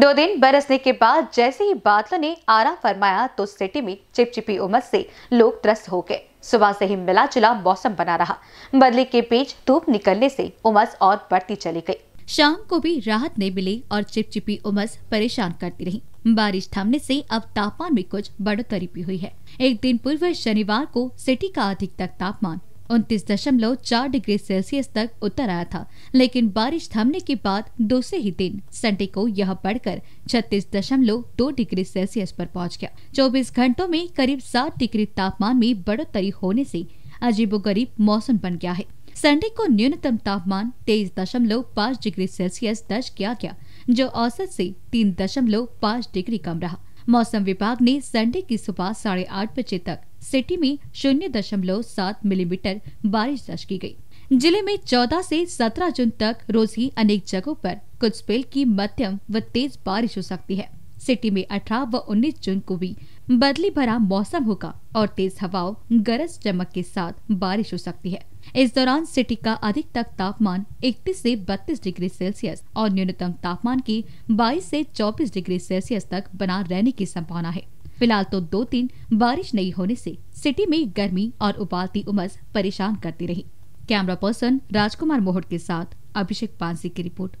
दो दिन बरसने के बाद जैसे ही बादलों ने आराम फरमाया तो सिटी में चिपचिपी उमस से लोग त्रस्त हो गए सुबह से ही मिला जुला मौसम बना रहा बदले के बीच धूप निकलने से उमस और बढ़ती चली गई शाम को भी राहत नहीं मिली और चिपचिपी उमस परेशान करती रही बारिश थमने से अब तापमान में कुछ बढ़ोतरी भी हुई है एक दिन पूर्व शनिवार को सिटी का अधिकतर तापमान उनतीस दशमलव चार डिग्री सेल्सियस तक उतर आया था लेकिन बारिश थमने के बाद दूसरे ही दिन संडे को यह बढ़कर छत्तीस दशमलव दो डिग्री सेल्सियस पर पहुंच गया चौबीस घंटों में करीब सात डिग्री तापमान में बढ़ोतरी होने से अजीबोगरीब मौसम बन गया है संडे को न्यूनतम तापमान तेईस दशमलव पाँच डिग्री सेल्सियस दर्ज किया गया जो औसत से तीन दशमलव पाँच डिग्री कम रहा मौसम विभाग ने संडे की सुबह साढ़े आठ बजे तक सिटी में शून्य दशमलव सात मिलीमीटर बारिश दर्ज की गई। जिले में 14 से 17 जून तक रोज ही अनेक जगहों पर कुछ स्पेल की मध्यम व तेज बारिश हो सकती है सिटी में 18 व 19 जून को भी बदली भरा मौसम होगा और तेज हवाओं गरज चमक के साथ बारिश हो सकती है इस दौरान सिटी का अधिकतम तापमान 31 से 32 डिग्री सेल्सियस और न्यूनतम तापमान की 22 से 24 डिग्री सेल्सियस तक बना रहने की संभावना है फिलहाल तो दो तीन बारिश नहीं होने से सिटी में गर्मी और उबालती उमस परेशान करती रही कैमरा पर्सन राजकुमार मोहट के साथ अभिषेक पांसी की रिपोर्ट